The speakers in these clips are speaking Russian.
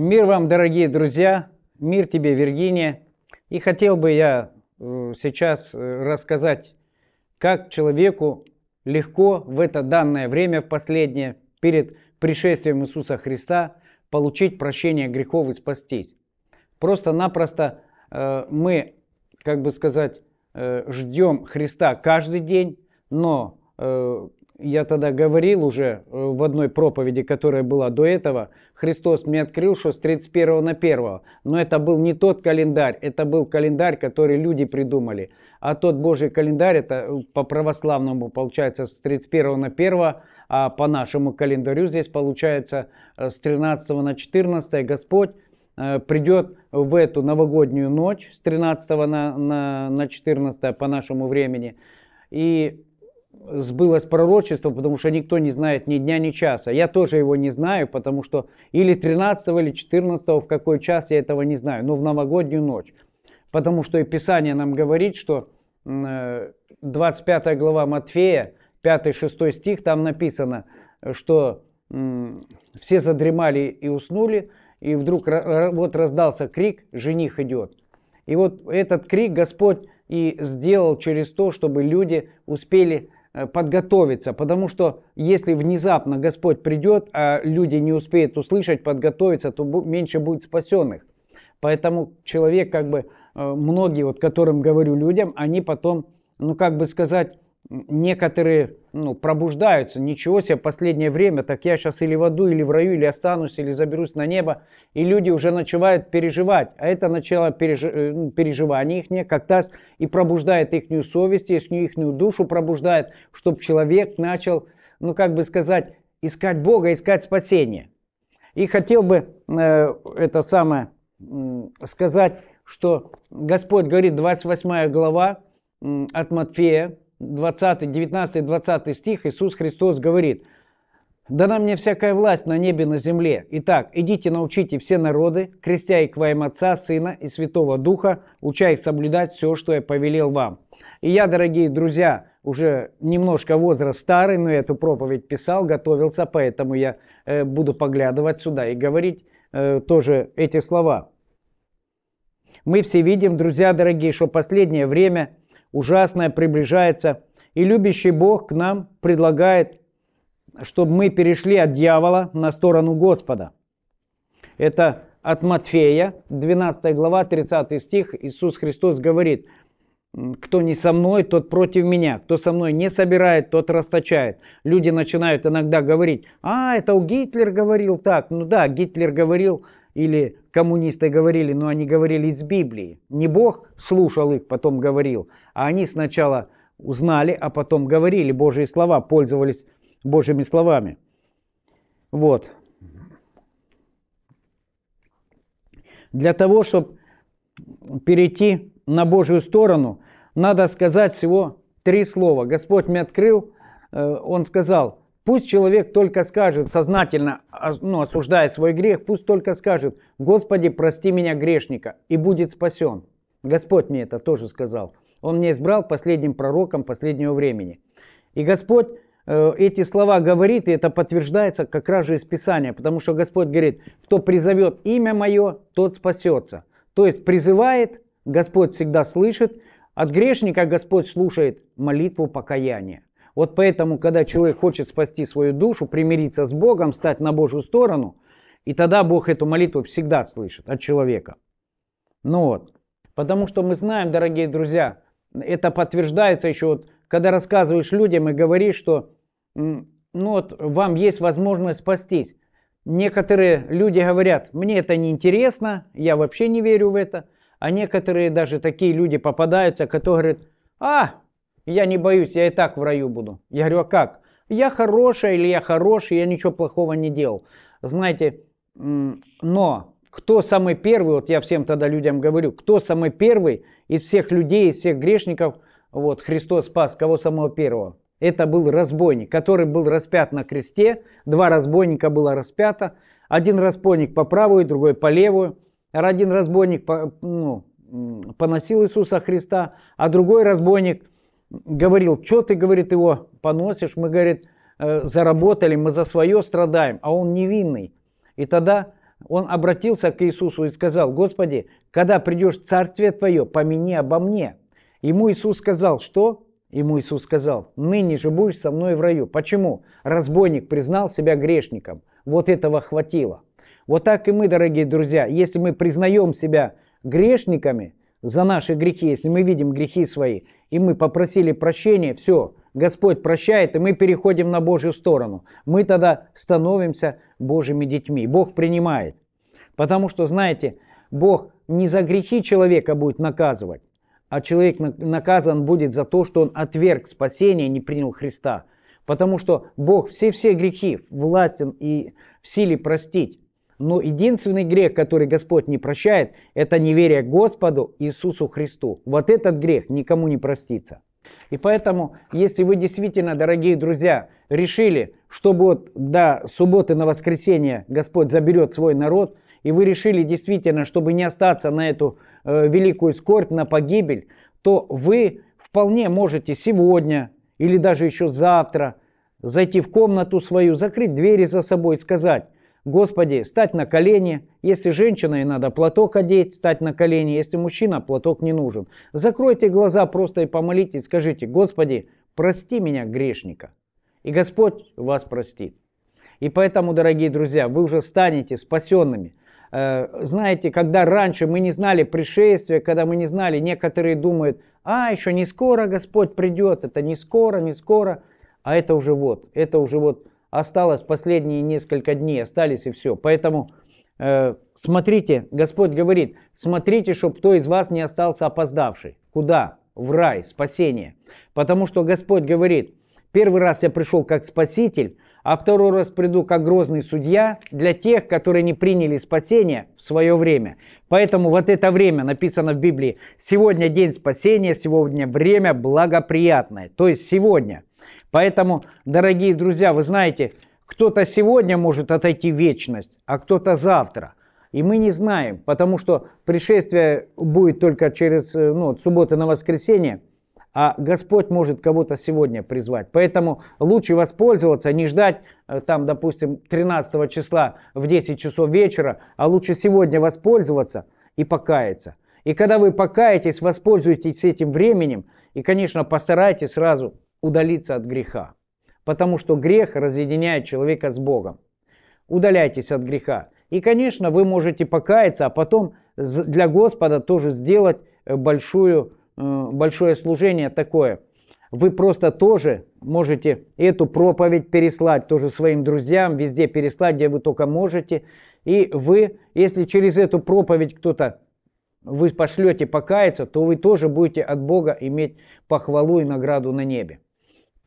Мир вам, дорогие друзья, мир тебе, Виргиния. И хотел бы я э, сейчас э, рассказать, как человеку легко в это данное время, в последнее, перед пришествием Иисуса Христа, получить прощение грехов и спастись. Просто-напросто э, мы, как бы сказать, ждем Христа каждый день, но я тогда говорил уже э, в одной проповеди, которая была до этого, Христос мне открыл, что с 31 на 1. Но это был не тот календарь, это был календарь, который люди придумали. А тот Божий календарь, это э, по православному получается с 31 на 1, а по нашему календарю здесь получается э, с 13 на 14 Господь придет в эту новогоднюю ночь с 13 на, на, на 14 по нашему времени. И сбылось пророчество, потому что никто не знает ни дня, ни часа. Я тоже его не знаю, потому что или 13 или 14 в какой час я этого не знаю, но в новогоднюю ночь. Потому что и Писание нам говорит, что 25 э, глава Матфея, 5-6 стих, там написано, что все задремали и уснули, и вдруг вот раздался крик, жених идет. И вот этот крик Господь и сделал через то, чтобы люди успели Э, подготовиться, потому что если внезапно Господь придет, а люди не успеют услышать, подготовиться, то меньше будет спасенных. Поэтому человек, как бы, э, многие, вот которым говорю людям, они потом, ну как бы сказать, некоторые ну, пробуждаются. Ничего себе, последнее время, так я сейчас или в аду, или в раю, или останусь, или заберусь на небо. И люди уже начинают переживать. А это начало переж... Э, ну, переживания их, как то и пробуждает их совесть, их душу пробуждает, чтобы человек начал, ну как бы сказать, искать Бога, искать спасение. И хотел бы э, это самое э, сказать, что Господь говорит, 28 глава э, от Матфея, 20, 19, 20 стих Иисус Христос говорит, «Дана мне всякая власть на небе и на земле. Итак, идите научите все народы, крестя их во имя Отца, Сына и Святого Духа, уча их соблюдать все, что я повелел вам». И я, дорогие друзья, уже немножко возраст старый, но эту проповедь писал, готовился, поэтому я э, буду поглядывать сюда и говорить э, тоже эти слова. Мы все видим, друзья дорогие, что последнее время ужасное приближается, и любящий Бог к нам предлагает, чтобы мы перешли от дьявола на сторону Господа. Это от Матфея, 12 глава, 30 стих, Иисус Христос говорит, кто не со мной, тот против меня. Кто со мной не собирает, тот расточает. Люди начинают иногда говорить, а, это у Гитлер говорил так. Ну да, Гитлер говорил или коммунисты говорили, но они говорили из Библии. Не Бог слушал их, потом говорил, а они сначала узнали, а потом говорили Божьи слова, пользовались Божьими словами. Вот. Для того, чтобы перейти на Божью сторону, надо сказать всего три слова. Господь мне открыл, э, Он сказал, Пусть человек только скажет, сознательно а, ну, осуждая свой грех, пусть только скажет, Господи, прости меня грешника, и будет спасен. Господь мне это тоже сказал. Он мне избрал последним пророком последнего времени. И Господь э, эти слова говорит, и это подтверждается как раз же из Писания, потому что Господь говорит, кто призовет имя мое, тот спасется. То есть призывает, Господь всегда слышит, от грешника Господь слушает молитву покаяния. Вот поэтому, когда человек хочет спасти свою душу, примириться с Богом, стать на Божью сторону, и тогда Бог эту молитву всегда слышит от человека. Ну вот. Потому что мы знаем, дорогие друзья, это подтверждается еще вот, когда рассказываешь людям и говоришь, что ну вот, вам есть возможность спастись. Некоторые люди говорят, мне это не интересно, я вообще не верю в это. А некоторые даже такие люди попадаются, которые говорят, а, я не боюсь, я и так в раю буду. Я говорю, а как? Я хорошая или я хороший, я ничего плохого не делал. Знаете, но кто самый первый, вот я всем тогда людям говорю, кто самый первый из всех людей, из всех грешников, вот Христос спас, кого самого первого? Это был разбойник, который был распят на кресте, два разбойника было распято, один разбойник по правую, другой по левую, один разбойник по, ну, поносил Иисуса Христа, а другой разбойник говорил, что ты, говорит, его поносишь, мы, говорит, э, заработали, мы за свое страдаем, а он невинный. И тогда он обратился к Иисусу и сказал, Господи, когда придешь в Царствие Твое, помяни обо мне. Ему Иисус сказал, что? Ему Иисус сказал, ныне же будешь со мной в раю. Почему? Разбойник признал себя грешником. Вот этого хватило. Вот так и мы, дорогие друзья, если мы признаем себя грешниками, за наши грехи, если мы видим грехи свои, и мы попросили прощения, все, Господь прощает, и мы переходим на Божью сторону. Мы тогда становимся Божьими детьми. Бог принимает. Потому что, знаете, Бог не за грехи человека будет наказывать, а человек наказан будет за то, что он отверг спасение не принял Христа. Потому что Бог все-все грехи властен и в силе простить. Но единственный грех, который Господь не прощает, это неверие Господу Иисусу Христу. Вот этот грех никому не простится. И поэтому, если вы действительно, дорогие друзья, решили, что вот до субботы на воскресенье Господь заберет свой народ, и вы решили действительно, чтобы не остаться на эту э, великую скорбь, на погибель, то вы вполне можете сегодня или даже еще завтра зайти в комнату свою, закрыть двери за собой и сказать, Господи, стать на колени. Если женщина, и надо платок одеть, стать на колени. Если мужчина, платок не нужен. Закройте глаза просто и помолитесь. Скажите, Господи, прости меня, грешника. И Господь вас простит. И поэтому, дорогие друзья, вы уже станете спасенными. Э, знаете, когда раньше мы не знали пришествия, когда мы не знали, некоторые думают, а, еще не скоро Господь придет, это не скоро, не скоро. А это уже вот, это уже вот осталось последние несколько дней, остались и все. Поэтому э, смотрите, Господь говорит, смотрите, чтобы кто из вас не остался опоздавший. Куда? В рай, спасение. Потому что Господь говорит, первый раз я пришел как спаситель, а второй раз приду как грозный судья для тех, которые не приняли спасение в свое время. Поэтому вот это время написано в Библии. Сегодня день спасения, сегодня время благоприятное. То есть сегодня – Поэтому, дорогие друзья, вы знаете, кто-то сегодня может отойти в вечность, а кто-то завтра. И мы не знаем, потому что пришествие будет только через э, ну, субботы на воскресенье, а Господь может кого-то сегодня призвать. Поэтому лучше воспользоваться, не ждать э, там, допустим, 13 числа в 10 часов вечера, а лучше сегодня воспользоваться и покаяться. И когда вы покаетесь, воспользуйтесь этим временем и, конечно, постарайтесь сразу удалиться от греха, потому что грех разъединяет человека с Богом. Удаляйтесь от греха. И, конечно, вы можете покаяться, а потом для Господа тоже сделать э, большую, э, большое служение такое. Вы просто тоже можете эту проповедь переслать тоже своим друзьям, везде переслать, где вы только можете. И вы, если через эту проповедь кто-то вы пошлете покаяться, то вы тоже будете от Бога иметь похвалу и награду на небе.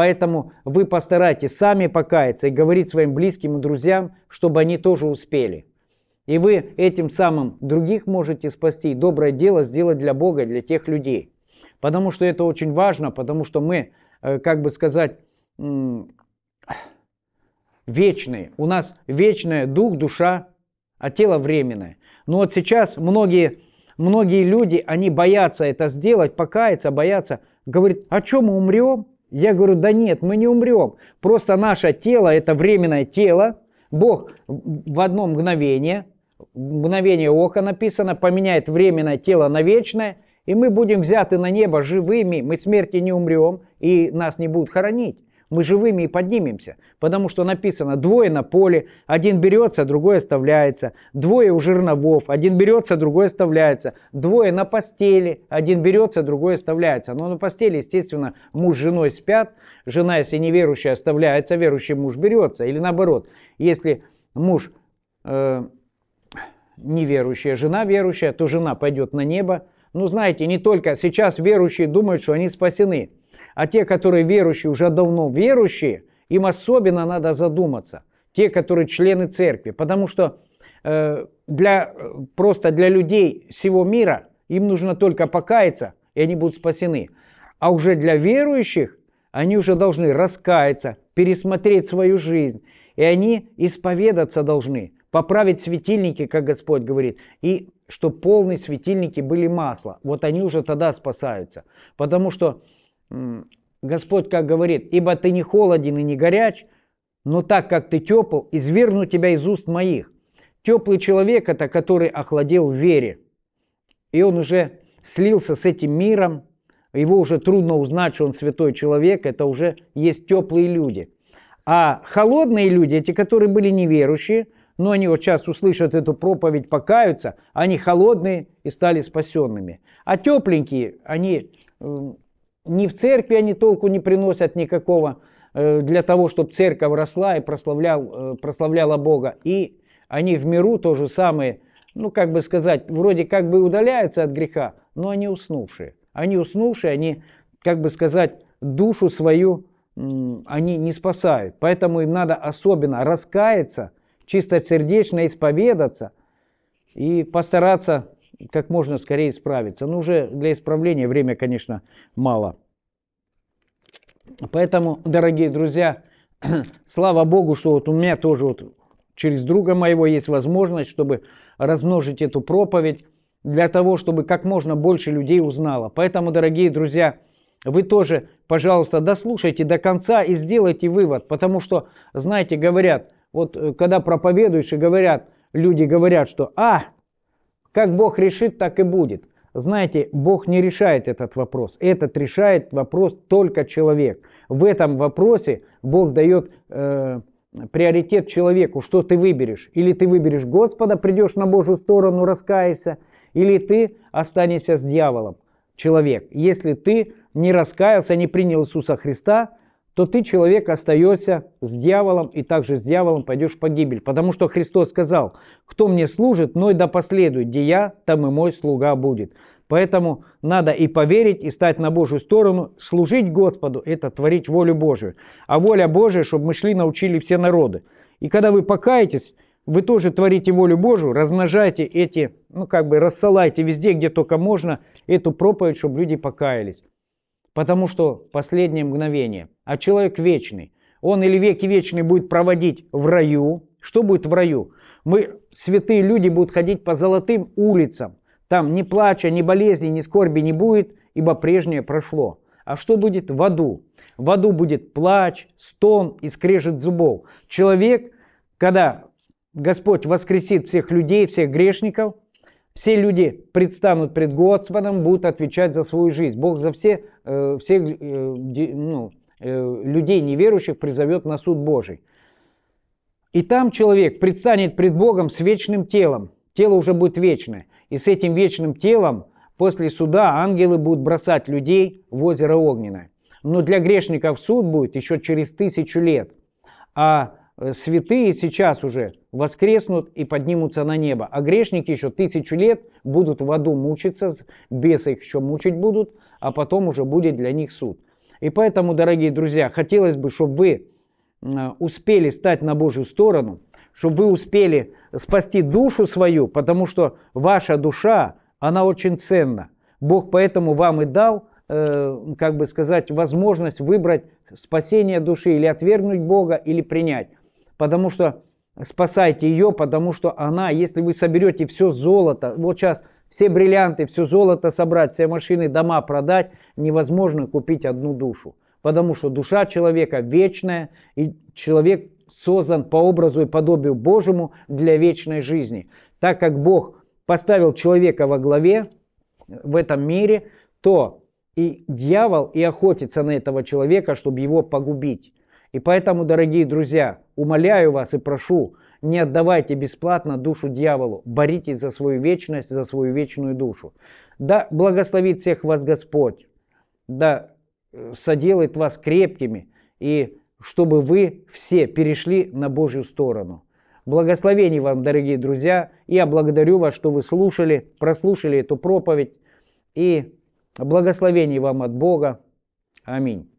Поэтому вы постарайтесь сами покаяться и говорить своим близким и друзьям, чтобы они тоже успели. И вы этим самым других можете спасти, доброе дело сделать для Бога, для тех людей. Потому что это очень важно, потому что мы, э, как бы сказать, вечные. У нас вечная дух, душа, а тело временное. Но вот сейчас многие, многие люди, они боятся это сделать, покаяться, боятся. Говорит, а что мы умрем? Я говорю, да нет, мы не умрем. Просто наше тело, это временное тело. Бог в одно мгновение, мгновение ока написано, поменяет временное тело на вечное, и мы будем взяты на небо живыми, мы смерти не умрем, и нас не будут хоронить мы живыми и поднимемся, потому что написано «двое на поле, один берется, другой оставляется, двое у жирновов, один берется, другой оставляется, двое на постели, один берется, другой оставляется». Но на постели, естественно, муж с женой спят, жена, если неверующая, оставляется, верующий муж берется, или наоборот, если муж э, неверующая, жена верующая, то жена пойдет на небо, ну, знаете, не только сейчас верующие думают, что они спасены, а те, которые верующие, уже давно верующие, им особенно надо задуматься. Те, которые члены церкви. Потому что э, для, просто для людей всего мира им нужно только покаяться, и они будут спасены. А уже для верующих они уже должны раскаяться, пересмотреть свою жизнь. И они исповедаться должны, поправить светильники, как Господь говорит, и что полные светильники были масла. Вот они уже тогда спасаются. Потому что Господь как говорит, ибо ты не холоден и не горяч, но так как ты тепл, изверну тебя из уст моих. Теплый человек – это который охладел в вере. И он уже слился с этим миром, его уже трудно узнать, что он святой человек, это уже есть теплые люди. А холодные люди, эти, которые были неверующие – но они вот сейчас услышат эту проповедь, покаются, они холодные и стали спасенными. А тепленькие, они эм, не в церкви они толку не приносят никакого э, для того, чтобы церковь росла и прославлял, э, прославляла Бога. И они в миру то же самое, ну как бы сказать, вроде как бы удаляются от греха, но они уснувшие. Они уснувшие, они, как бы сказать, душу свою они не спасают. Поэтому им надо особенно раскаяться – чистосердечно исповедаться и постараться как можно скорее исправиться. Но ну, уже для исправления время, конечно, мало. Поэтому, дорогие друзья, слава Богу, что вот у меня тоже вот через друга моего есть возможность, чтобы размножить эту проповедь для того, чтобы как можно больше людей узнало. Поэтому, дорогие друзья, вы тоже, пожалуйста, дослушайте до конца и сделайте вывод, потому что, знаете, говорят – вот э, когда проповедуешь и говорят, люди говорят, что «А, как Бог решит, так и будет». Знаете, Бог не решает этот вопрос. Этот решает вопрос только человек. В этом вопросе Бог дает э, приоритет человеку, что ты выберешь. Или ты выберешь Господа, придешь на Божью сторону, раскаешься, или ты останешься с дьяволом, человек. Если ты не раскаялся, не принял Иисуса Христа, то ты, человек, остаешься с дьяволом, и также с дьяволом пойдешь в погибель. Потому что Христос сказал, кто мне служит, но и да последует, где я, там и мой слуга будет. Поэтому надо и поверить, и стать на Божью сторону, служить Господу, это творить волю Божию. А воля Божия, чтобы мы шли, научили все народы. И когда вы покаетесь, вы тоже творите волю Божию, размножайте эти, ну как бы рассылайте везде, где только можно, эту проповедь, чтобы люди покаялись. Потому что последнее мгновение – а человек вечный. Он или веки вечные будет проводить в раю. Что будет в раю? Мы, святые люди, будут ходить по золотым улицам. Там ни плача, ни болезни, ни скорби не будет, ибо прежнее прошло. А что будет в аду? В аду будет плач, стон и скрежет зубов. Человек, когда Господь воскресит всех людей, всех грешников, все люди предстанут пред Господом, будут отвечать за свою жизнь. Бог за все, э, все э, ну, Э, людей неверующих призовет на суд Божий. И там человек предстанет пред Богом с вечным телом. Тело уже будет вечное. И с этим вечным телом после суда ангелы будут бросать людей в озеро Огненное. Но для грешников суд будет еще через тысячу лет. А э, святые сейчас уже воскреснут и поднимутся на небо. А грешники еще тысячу лет будут в аду мучиться, бесы их еще мучить будут, а потом уже будет для них суд. И поэтому, дорогие друзья, хотелось бы, чтобы вы э, успели стать на Божью сторону, чтобы вы успели спасти душу свою, потому что ваша душа, она очень ценна. Бог поэтому вам и дал, э, как бы сказать, возможность выбрать спасение души или отвергнуть Бога, или принять. Потому что спасайте ее, потому что она, если вы соберете все золото, вот сейчас – все бриллианты, все золото собрать, все машины, дома продать, невозможно купить одну душу. Потому что душа человека вечная, и человек создан по образу и подобию Божьему для вечной жизни. Так как Бог поставил человека во главе в этом мире, то и дьявол и охотится на этого человека, чтобы его погубить. И поэтому, дорогие друзья, умоляю вас и прошу, не отдавайте бесплатно душу дьяволу. Боритесь за свою вечность, за свою вечную душу. Да благословит всех вас Господь. Да э, соделает вас крепкими. И чтобы вы все перешли на Божью сторону. Благословений вам, дорогие друзья. Я благодарю вас, что вы слушали, прослушали эту проповедь. И благословений вам от Бога. Аминь.